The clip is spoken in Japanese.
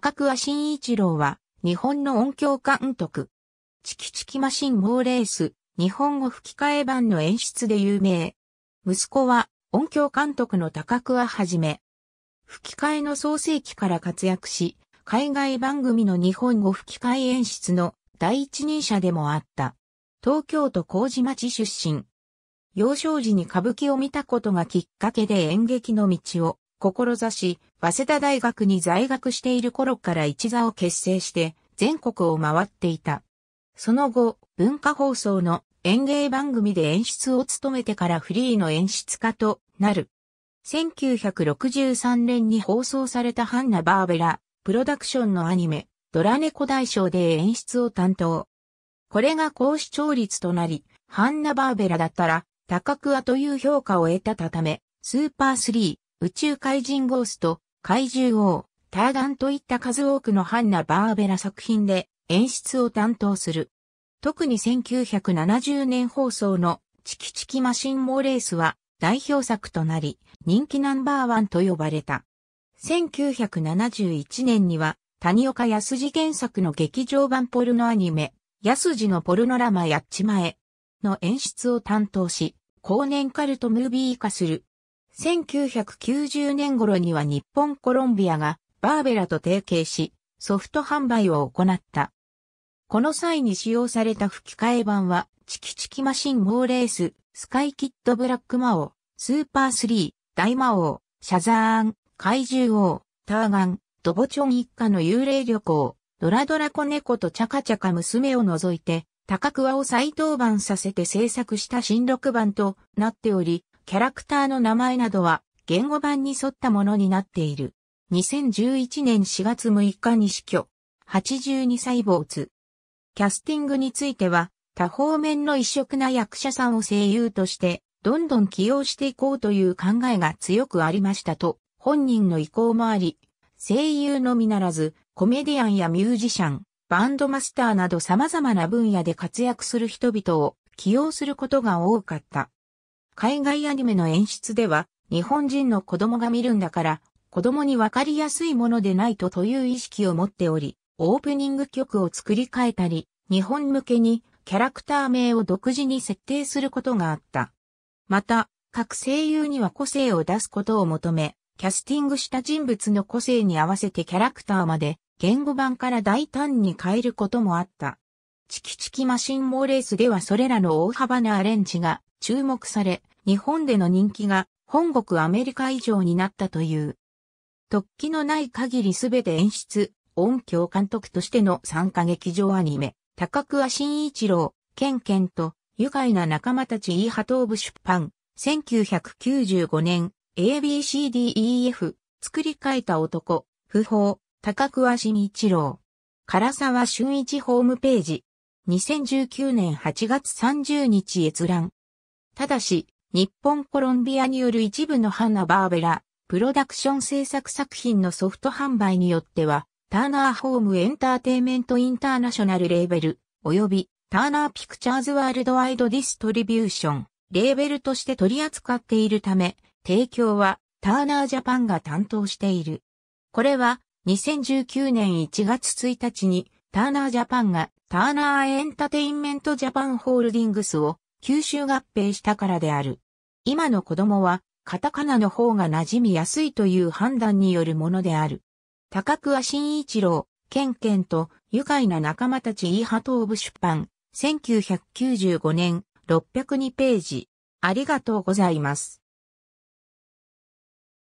高桑慎一郎は、日本の音響監督。チキチキマシン猛レース、日本語吹き替え版の演出で有名。息子は、音響監督の高桑はじめ。吹き替えの創世期から活躍し、海外番組の日本語吹き替え演出の第一人者でもあった。東京都麹町出身。幼少時に歌舞伎を見たことがきっかけで演劇の道を志、早稲田大学に在学している頃から一座を結成して全国を回っていた。その後、文化放送の演芸番組で演出を務めてからフリーの演出家となる。1963年に放送されたハンナ・バーベラ、プロダクションのアニメ、ドラ猫大賞で演出を担当。これが高視聴率となり、ハンナ・バーベラだったら、高桑という評価を得たため、スーパー3、宇宙怪人ゴースト、怪獣王、ターガンといった数多くのハンナ・バーベラ作品で演出を担当する。特に1970年放送のチキチキマシンモーレースは代表作となり、人気ナンバーワンと呼ばれた。1971年には、谷岡安次原作の劇場版ポルノアニメ、安次のポルノラマやっちまえの演出を担当し、後年カルトムービー化する1990年頃には日本コロンビアがバーベラと提携し、ソフト販売を行った。この際に使用された吹き替え版は、チキチキマシンモーレース、スカイキッドブラック魔王、スーパースリー、大魔王、シャザーン、怪獣王、ターガン、ドボチョン一家の幽霊旅行、ドラドラ子猫とチャカチャカ娘を除いて、高桑を再登板させて制作した新録版となっており、キャラクターの名前などは言語版に沿ったものになっている。2011年4月6日に死去。82歳没。キャスティングについては、多方面の異色な役者さんを声優として、どんどん起用していこうという考えが強くありましたと、本人の意向もあり、声優のみならず、コメディアンやミュージシャン、バンドマスターなど様々な分野で活躍する人々を起用することが多かった。海外アニメの演出では、日本人の子供が見るんだから、子供にわかりやすいものでないとという意識を持っており、オープニング曲を作り変えたり、日本向けにキャラクター名を独自に設定することがあった。また、各声優には個性を出すことを求め、キャスティングした人物の個性に合わせてキャラクターまで言語版から大胆に変えることもあった。チキチキマシンモーレースではそれらの大幅なアレンジが注目され、日本での人気が本国アメリカ以上になったという。突起のない限りすべて演出、音響監督としての参加劇場アニメ、高桑新一郎、ケンケンと、愉快な仲間たちイーハトーブ出版、1995年、ABCDEF、作り変えた男、不法、高桑新一郎。唐沢俊一ホームページ。2019年8月30日閲覧。ただし、日本コロンビアによる一部のハンナ・バーベラ、プロダクション制作作品のソフト販売によっては、ターナーホームエンターテイメントインターナショナルレーベル、及びターナーピクチャーズワールドワイドディストリビューション、レーベルとして取り扱っているため、提供はターナージャパンが担当している。これは2019年1月1日にターナージャパンがターナーエンタテインメントジャパンホールディングスを九州合併したからである。今の子供は、カタカナの方が馴染みやすいという判断によるものである。高桑新一郎、ケンケンと愉快な仲間たちイーハトーブ出版、1995年602ページ。ありがとうございます。